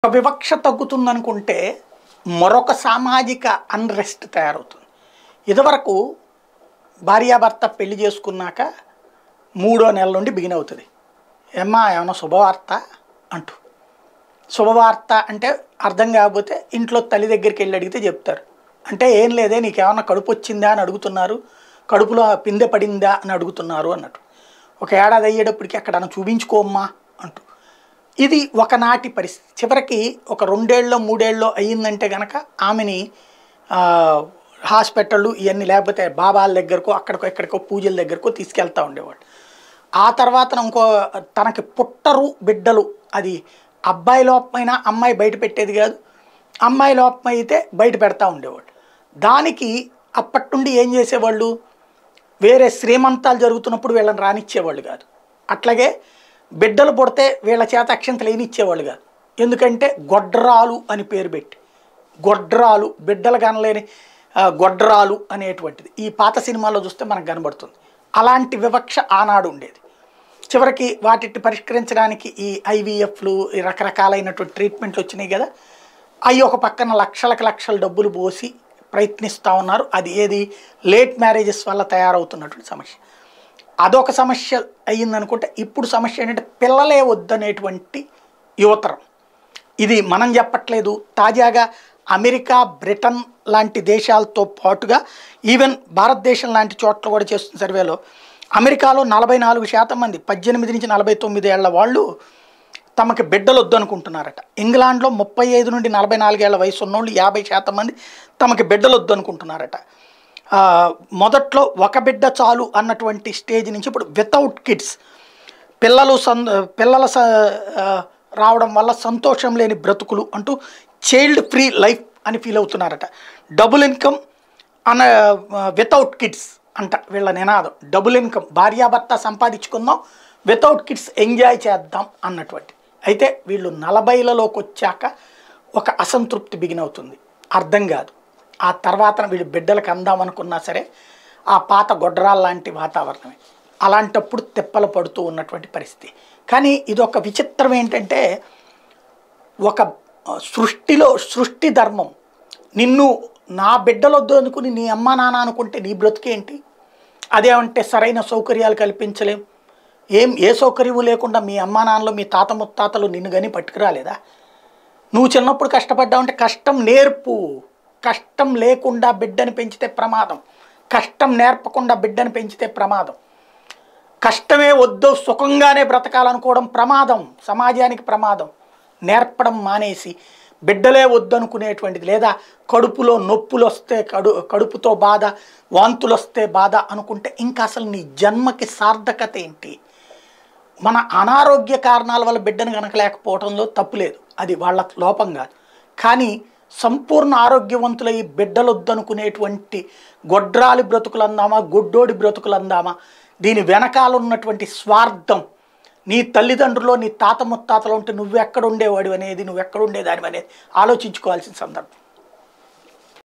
ఒక వివక్ష తగ్గుతుందనుకుంటే మరొక సామాజిక అన్రెస్ట్ తయారవుతుంది ఇదివరకు భార్యాభర్త పెళ్లి చేసుకున్నాక మూడో నెల నుండి బిగిన్ అవుతుంది ఏమ్మా ఏమైనా శుభవార్త అంటూ శుభవార్త అంటే అర్థం కాకపోతే ఇంట్లో తల్లి దగ్గరికి వెళ్ళి అడిగితే చెప్తారు అంటే ఏం లేదే నీకేమన్నా కడుపు వచ్చిందా అని అడుగుతున్నారు కడుపులో పిందె పడిందా అని అడుగుతున్నారు అన్నట్టు ఒక ఏడాది అయ్యేటప్పటికి అక్కడ చూపించుకోమ్మా ఇది ఒకనాటి పరిస్థితి చివరికి ఒక రెండేళ్ళలో మూడేళ్ళలో అయ్యిందంటే గనక ఆమెని హాస్పిటళ్ళు ఇవన్నీ లేకపోతే బాబాల దగ్గరకో అక్కడికో ఎక్కడికో పూజల దగ్గరకో తీసుకెళ్తూ ఉండేవాడు ఆ తర్వాత ఇంకో తనకి పుట్టరు బిడ్డలు అది అబ్బాయి లోపమైనా అమ్మాయి బయట పెట్టేది కాదు అమ్మాయి లోపమైతే బయట పెడతా ఉండేవాడు దానికి అప్పటి నుండి ఏం చేసేవాళ్ళు వేరే శ్రీమంతాలు జరుగుతున్నప్పుడు వీళ్ళని రానిచ్చేవాళ్ళు కాదు అట్లాగే బిడ్డలు పుడితే వీళ్ళ చేత అక్షంతలు ఇచ్చేవాళ్ళుగా ఎందుకంటే గొడ్రాలు అని పేరు పెట్టి గొడ్రాలు బిడ్డలు కనలేని గొడ్రాలు అనేటువంటిది ఈ పాత సినిమాలో చూస్తే మనకు కనబడుతుంది అలాంటి వివక్ష ఆనాడు ఉండేది చివరికి వాటిని పరిష్కరించడానికి ఈ ఐవీఎఫ్లు ఈ రకరకాలైనటువంటి ట్రీట్మెంట్లు వచ్చినాయి కదా అవి ఒక పక్కన లక్షలకు లక్షల డబ్బులు పోసి ప్రయత్నిస్తూ ఉన్నారు అది ఏది లేట్ మ్యారేజెస్ వల్ల తయారవుతున్నటువంటి సమస్య అదొక సమస్య అయ్యిందనుకుంటే ఇప్పుడు సమస్య ఏంటంటే పిల్లలే వద్దనేటువంటి యువతరం ఇది మనం చెప్పట్లేదు తాజాగా అమెరికా బ్రిటన్ లాంటి దేశాలతో పాటుగా ఈవెన్ భారతదేశం లాంటి చోట్ల కూడా చేస్తున్న సర్వేలో అమెరికాలో నలభై నాలుగు శాతం మంది పద్దెనిమిది నుంచి నలభై తొమ్మిది ఏళ్ల వాళ్ళు తమకి బిడ్డలు వద్దనుకుంటున్నారట ఇంగ్లాండ్లో ముప్పై ఐదు నుండి నలభై నాలుగేళ్ల వయసు ఉన్నోళ్ళు యాభై శాతం మంది తమకి బిడ్డలు వద్దనుకుంటున్నారట మొదట్లో ఒక బిడ్డ చాలు అన్నటువంటి స్టేజ్ నుంచి ఇప్పుడు వితౌట్ కిడ్స్ పిల్లలు సన్ పిల్లల రావడం వల్ల సంతోషం లేని బ్రతుకులు అంటూ చైల్డ్ ఫ్రీ లైఫ్ అని ఫీల్ అవుతున్నారట డబుల్ ఇన్కమ్ అన వితౌట్ కిడ్స్ అంట వీళ్ళ నినాదం డబుల్ ఇన్కమ్ భార్యాభర్త సంపాదించుకుందాం వితౌట్ కిడ్స్ ఎంజాయ్ చేద్దాం అన్నటువంటి అయితే వీళ్ళు నలభైలలోకి వచ్చాక ఒక అసంతృప్తి బిగినవుతుంది అర్థం కాదు ఆ తర్వాత వీళ్ళు బిడ్డలకు అందామనుకున్నా సరే ఆ పాత గొడ్రాల్లాంటి లాంటి వాతావరణమే అలాంటప్పుడు తెప్పలు పడుతూ ఉన్నటువంటి పరిస్థితి కానీ ఇదొక విచిత్రం ఏంటంటే ఒక సృష్టిలో సృష్టి ధర్మం నిన్ను నా బిడ్డలొద్దు అనుకుని నీ అమ్మ నాన్న అనుకుంటే నీ బ్రతికేంటి అదేమంటే సరైన సౌకర్యాలు కల్పించలేం ఏం ఏ సౌకర్యము లేకుండా మీ అమ్మా నాన్నలు మీ తాత ముత్తాతలు నిన్ను కానీ పట్టుకురాలేదా నువ్వు చిన్నప్పుడు అంటే కష్టం నేర్పు కష్టం లేకుండా బిడ్డను పెంచితే ప్రమాదం కష్టం నేర్పకుండా బిడ్డను పెంచితే ప్రమాదం కష్టమే వద్దు సుఖంగానే బ్రతకాలనుకోవడం ప్రమాదం సమాజానికి ప్రమాదం నేర్పడం మానేసి బిడ్డలే వద్దనుకునేటువంటిది లేదా కడుపులో నొప్పులు వస్తే కడు కడుపుతో బాధ వాంతులు వస్తే బాధ అనుకుంటే ఇంకా అసలు నీ జన్మకి సార్థకత ఏంటి మన అనారోగ్య కారణాల వల్ల బిడ్డను కనుక లేకపోవడంలో తప్పులేదు అది వాళ్ళ లోపం కాదు కానీ సంపూర్ణ ఆరోగ్యవంతులై బిడ్డలొద్దనుకునేటువంటి గొడ్రాలి బ్రతుకులు అందామా గొడ్డోడి బ్రతుకులు అందామా దీని వెనకాల ఉన్నటువంటి స్వార్థం నీ తల్లిదండ్రులు నీ తాత ముత్తాతలు ఉంటే నువ్వెక్కడుండేవాడు అనేది నువ్వెక్కడుండేదాని అనేది ఆలోచించుకోవాల్సిన సందర్భం